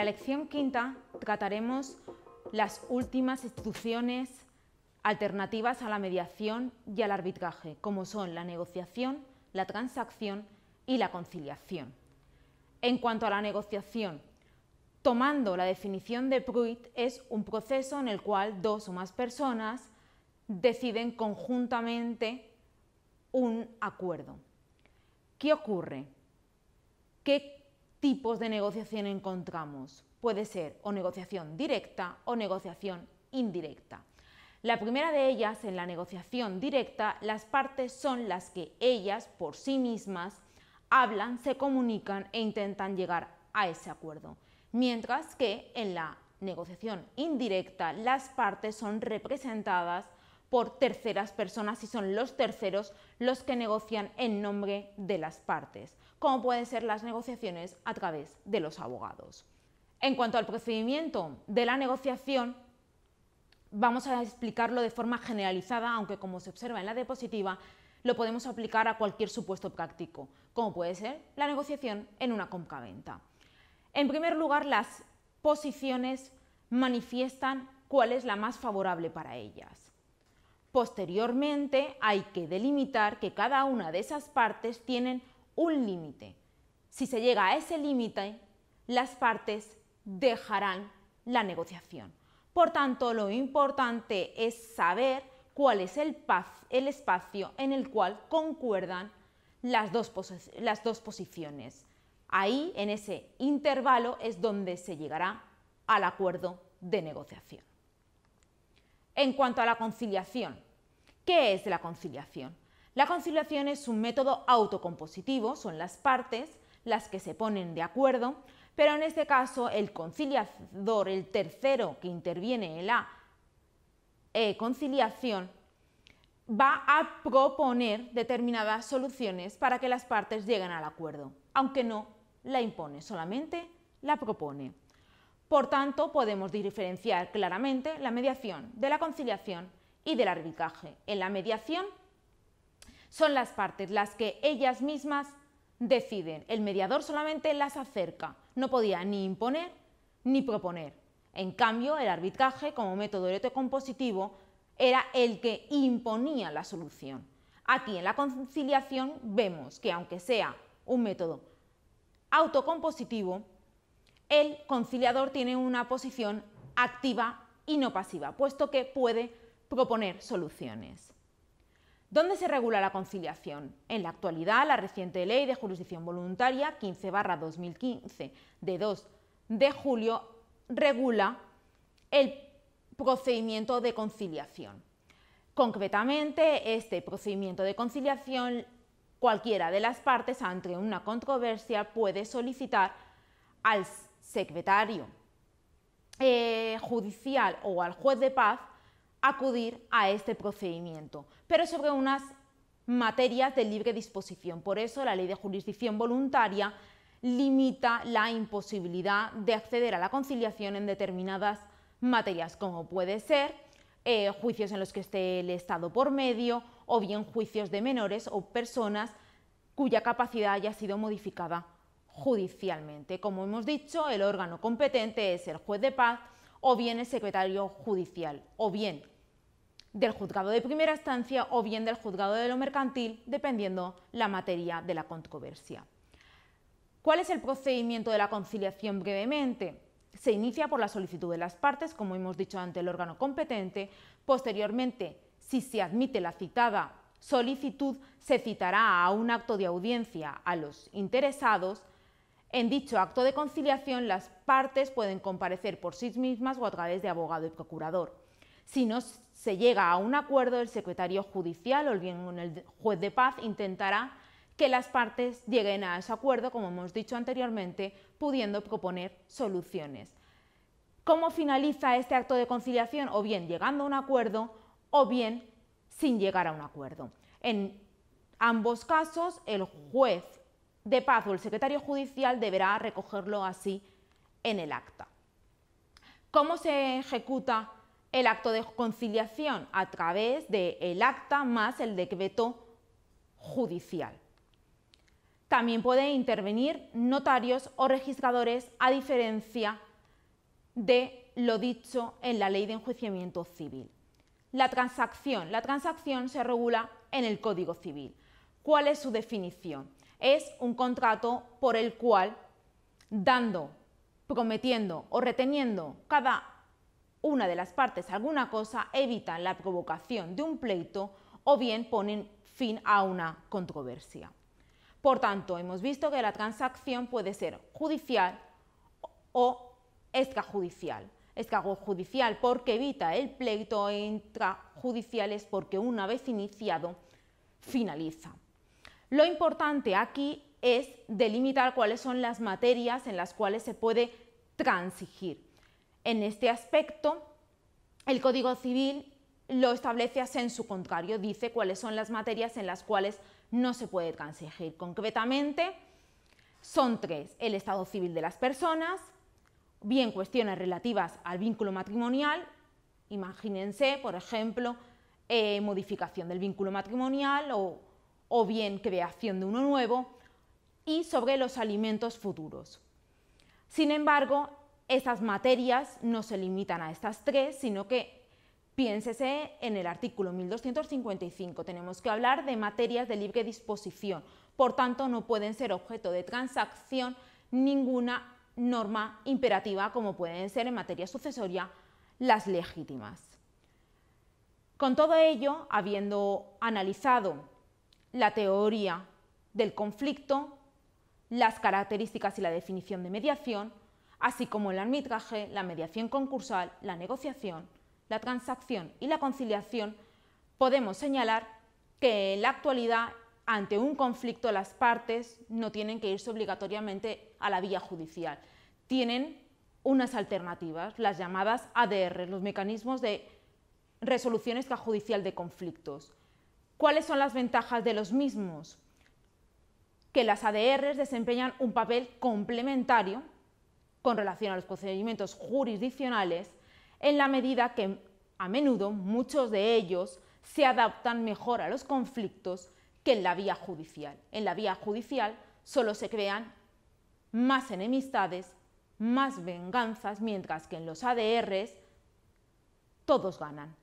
En la lección quinta trataremos las últimas instituciones alternativas a la mediación y al arbitraje, como son la negociación, la transacción y la conciliación. En cuanto a la negociación, tomando la definición de Pruitt, es un proceso en el cual dos o más personas deciden conjuntamente un acuerdo. ¿Qué ocurre? ¿Qué tipos de negociación encontramos? Puede ser o negociación directa o negociación indirecta. La primera de ellas, en la negociación directa, las partes son las que ellas por sí mismas hablan, se comunican e intentan llegar a ese acuerdo. Mientras que en la negociación indirecta, las partes son representadas por terceras personas y son los terceros los que negocian en nombre de las partes, como pueden ser las negociaciones a través de los abogados. En cuanto al procedimiento de la negociación, vamos a explicarlo de forma generalizada, aunque como se observa en la diapositiva, lo podemos aplicar a cualquier supuesto práctico, como puede ser la negociación en una compraventa. En primer lugar, las posiciones manifiestan cuál es la más favorable para ellas. Posteriormente, hay que delimitar que cada una de esas partes tienen un límite. Si se llega a ese límite, las partes dejarán la negociación. Por tanto, lo importante es saber cuál es el, el espacio en el cual concuerdan las dos, las dos posiciones. Ahí, en ese intervalo, es donde se llegará al acuerdo de negociación. En cuanto a la conciliación, ¿qué es la conciliación? La conciliación es un método autocompositivo, son las partes las que se ponen de acuerdo, pero en este caso el conciliador, el tercero que interviene en la eh, conciliación, va a proponer determinadas soluciones para que las partes lleguen al acuerdo, aunque no la impone, solamente la propone. Por tanto, podemos diferenciar claramente la mediación de la conciliación y del arbitraje. En la mediación son las partes las que ellas mismas deciden. El mediador solamente las acerca, no podía ni imponer ni proponer. En cambio, el arbitraje, como método compositivo, era el que imponía la solución. Aquí en la conciliación vemos que aunque sea un método autocompositivo, el conciliador tiene una posición activa y no pasiva, puesto que puede proponer soluciones. ¿Dónde se regula la conciliación? En la actualidad, la reciente Ley de Jurisdicción Voluntaria 15-2015 de 2 de julio regula el procedimiento de conciliación. Concretamente, este procedimiento de conciliación, cualquiera de las partes ante una controversia puede solicitar al secretario eh, judicial o al juez de paz acudir a este procedimiento, pero sobre unas materias de libre disposición. Por eso la ley de jurisdicción voluntaria limita la imposibilidad de acceder a la conciliación en determinadas materias, como puede ser eh, juicios en los que esté el Estado por medio o bien juicios de menores o personas cuya capacidad haya sido modificada judicialmente. Como hemos dicho, el órgano competente es el juez de paz o bien el secretario judicial, o bien del juzgado de primera instancia o bien del juzgado de lo mercantil, dependiendo la materia de la controversia. ¿Cuál es el procedimiento de la conciliación brevemente? Se inicia por la solicitud de las partes, como hemos dicho ante el órgano competente. Posteriormente, si se admite la citada solicitud, se citará a un acto de audiencia a los interesados en dicho acto de conciliación, las partes pueden comparecer por sí mismas o a través de abogado y procurador. Si no se llega a un acuerdo, el secretario judicial o bien el juez de paz intentará que las partes lleguen a ese acuerdo, como hemos dicho anteriormente, pudiendo proponer soluciones. ¿Cómo finaliza este acto de conciliación? O bien llegando a un acuerdo o bien sin llegar a un acuerdo. En ambos casos, el juez de paz el secretario judicial deberá recogerlo así en el acta. ¿Cómo se ejecuta el acto de conciliación? A través del acta más el decreto judicial. También pueden intervenir notarios o registradores a diferencia de lo dicho en la ley de enjuiciamiento civil. La transacción. La transacción se regula en el Código Civil. ¿Cuál es su definición? es un contrato por el cual dando, prometiendo o reteniendo cada una de las partes alguna cosa evitan la provocación de un pleito o bien ponen fin a una controversia. Por tanto, hemos visto que la transacción puede ser judicial o extrajudicial. Extrajudicial porque evita el pleito extrajudicial es porque una vez iniciado finaliza. Lo importante aquí es delimitar cuáles son las materias en las cuales se puede transigir. En este aspecto, el Código Civil lo establece a su contrario, dice cuáles son las materias en las cuales no se puede transigir. Concretamente, son tres, el estado civil de las personas, bien cuestiones relativas al vínculo matrimonial, imagínense, por ejemplo, eh, modificación del vínculo matrimonial o o bien creación de uno nuevo, y sobre los alimentos futuros. Sin embargo, estas materias no se limitan a estas tres, sino que piénsese en el artículo 1255. Tenemos que hablar de materias de libre disposición, por tanto no pueden ser objeto de transacción ninguna norma imperativa como pueden ser en materia sucesoria las legítimas. Con todo ello, habiendo analizado la teoría del conflicto, las características y la definición de mediación, así como el arbitraje, la mediación concursal, la negociación, la transacción y la conciliación, podemos señalar que en la actualidad, ante un conflicto, las partes no tienen que irse obligatoriamente a la vía judicial. Tienen unas alternativas, las llamadas ADR, los mecanismos de resolución extrajudicial de conflictos. ¿Cuáles son las ventajas de los mismos? Que las ADRs desempeñan un papel complementario con relación a los procedimientos jurisdiccionales en la medida que a menudo muchos de ellos se adaptan mejor a los conflictos que en la vía judicial. En la vía judicial solo se crean más enemistades, más venganzas, mientras que en los ADRs todos ganan.